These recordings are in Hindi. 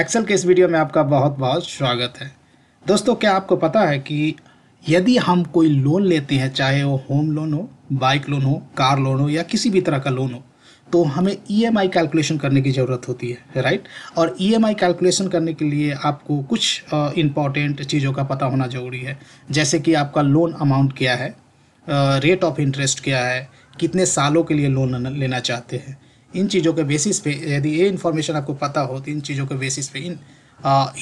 एक्सेल के इस वीडियो में आपका बहुत बहुत स्वागत है दोस्तों क्या आपको पता है कि यदि हम कोई लोन लेते हैं चाहे वो होम लोन हो बाइक लोन हो कार लोन हो या किसी भी तरह का लोन हो तो हमें ईएमआई e कैलकुलेशन करने की ज़रूरत होती है राइट और ईएमआई e कैलकुलेशन करने के लिए आपको कुछ इंपॉर्टेंट चीज़ों का पता होना ज़रूरी है जैसे कि आपका लोन अमाउंट क्या है रेट ऑफ इंटरेस्ट क्या है कितने सालों के लिए लोन लेना चाहते हैं इन चीज़ों के बेसिस पे यदि ये इन्फॉर्मेशन आपको पता हो तो इन चीज़ों के बेसिस पे इन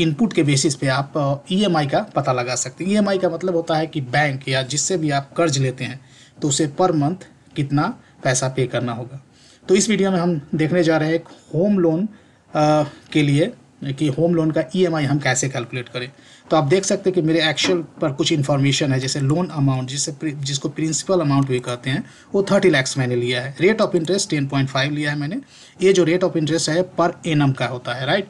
इनपुट के बेसिस पे आप ईएमआई e का पता लगा सकते हैं ईएमआई e का मतलब होता है कि बैंक या जिससे भी आप कर्ज लेते हैं तो उसे पर मंथ कितना पैसा पे करना होगा तो इस वीडियो में हम देखने जा रहे हैं एक होम लोन के लिए कि होम लोन का ईएमआई e हम कैसे कैलकुलेट करें तो आप देख सकते हैं कि मेरे एक्चुअल पर कुछ इन्फॉर्मेशन है जैसे लोन अमाउंट जिसे जिसको प्रिंसिपल अमाउंट भी कहते हैं वो थर्टी लैक्स मैंने लिया है rate of interest ten point five लिया है मैंने ये जो रेट ऑफ इंटरेस्ट है पर एनम का होता है राइट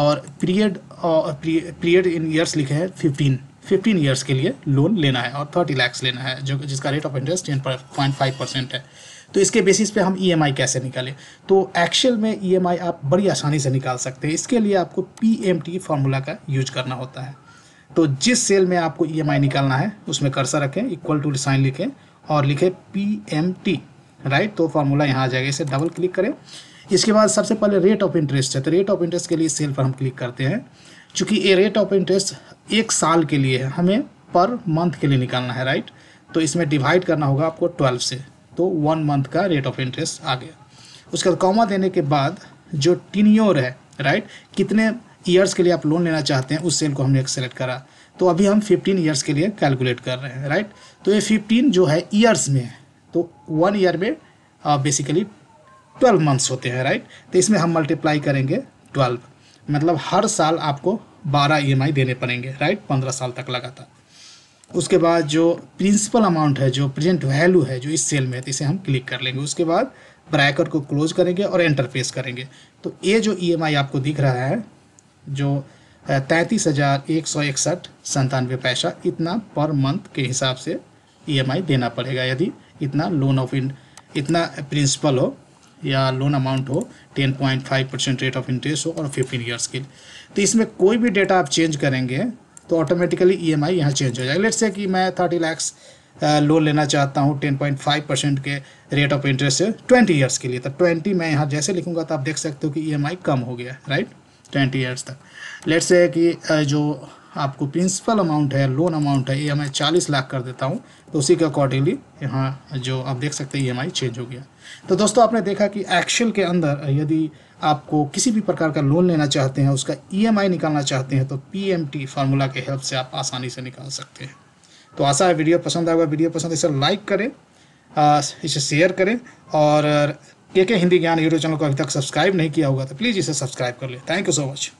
और पीरियड पीरियड इन ईयर्स लिखे हैं फिफ्टीन फिफ्टीन ईयर्स के लिए लोन लेना है और थर्टी लैक्स लेना है जो जिसका rate of interest ten point five percent है तो इसके बेसिस पे हम ई e कैसे निकालें तो एक्चुअल में ई e आप बड़ी आसानी से निकाल सकते हैं इसके लिए आपको पी एम फार्मूला का यूज करना होता है तो जिस सेल में आपको ई e निकालना है उसमें कर्सा रखें इक्वल टू साइन लिखें और लिखें पी राइट तो फार्मूला यहाँ आ जाएगा इसे डबल क्लिक करें इसके बाद सबसे पहले रेट ऑफ इंटरेस्ट है तो रेट ऑफ इंटरेस्ट के लिए सेल पर हम क्लिक करते हैं चूँकि ये रेट ऑफ इंटरेस्ट एक साल के लिए है हमें पर मंथ के लिए निकालना है राइट तो इसमें डिवाइड करना होगा आपको ट्वेल्व से तो वन मंथ का रेट ऑफ इंटरेस्ट आ गया उसके बाद कॉमा देने के बाद जो टिन्योर है राइट कितने ईयर्स के लिए आप लोन लेना चाहते हैं उस सेल को हमने सेलेक्ट करा तो अभी हम 15 ईयर्स के लिए कैलकुलेट कर रहे हैं राइट तो ये 15 जो है ईयर्स में है तो वन ईयर में बेसिकली uh, ट्वेल्व मंथ्स होते हैं राइट तो इसमें हम मल्टीप्लाई करेंगे ट्वेल्व मतलब हर साल आपको बारह ई e देने पड़ेंगे राइट पंद्रह साल तक लगातार उसके बाद जो प्रिंसिपल अमाउंट है जो प्रेजेंट वैल्यू है जो इस सेल में है तो इसे हम क्लिक कर लेंगे उसके बाद ब्रैकेट को क्लोज करेंगे और इंटरफेस करेंगे तो ये जो ई e आपको दिख रहा है जो तैंतीस हज़ार एक सौ इकसठ संतानवे पैसा इतना पर मंथ के हिसाब से ईएमआई e देना पड़ेगा यदि इतना लोन ऑफ इन इतना प्रिंसिपल हो या लोन अमाउंट हो 10.5 परसेंट रेट ऑफ इंटरेस्ट हो और 15 ईयर्स के लिए तो इसमें कोई भी डेटा आप चेंज करेंगे तो ऑटोमेटिकली ई एम आई यहाँ चेंज हो जाएगा लेट्स से कि मैं थर्टी लैक्स लोन लेना चाहता हूँ टेन पॉइंट फाइव परसेंट के रेट ऑफ इंटरेस्ट से ट्वेंटी ईयर्स के लिए तो ट्वेंटी मैं यहाँ जैसे लिखूँगा तो आप देख सकते हो कि ई एम आई कम हो गया राइट ट्वेंटी ईयर्स तक लेट्स से कि जो आपको प्रिंसिपल अमाउंट है लोन अमाउंट है ये मैं चालीस लाख कर देता हूँ तो उसी के अकॉर्डिंगली यहाँ जो आप देख सकते हैं ई e चेंज हो गया तो दोस्तों आपने देखा कि एक्शन के अंदर यदि आपको किसी भी प्रकार का लोन लेना चाहते हैं उसका ई e निकालना चाहते हैं तो पी एम फार्मूला के हेल्प से आप आसानी से निकाल सकते हैं तो आशा है वीडियो पसंद आएगा वीडियो पसंद इसे लाइक करें इसे शेयर करें और के के हिंदी ज्ञान यूट्यूब चैनल को अभी तक सब्सक्राइब नहीं किया होगा तो प्लीज़ इसे सब्सक्राइब कर लें थैंक यू सो मच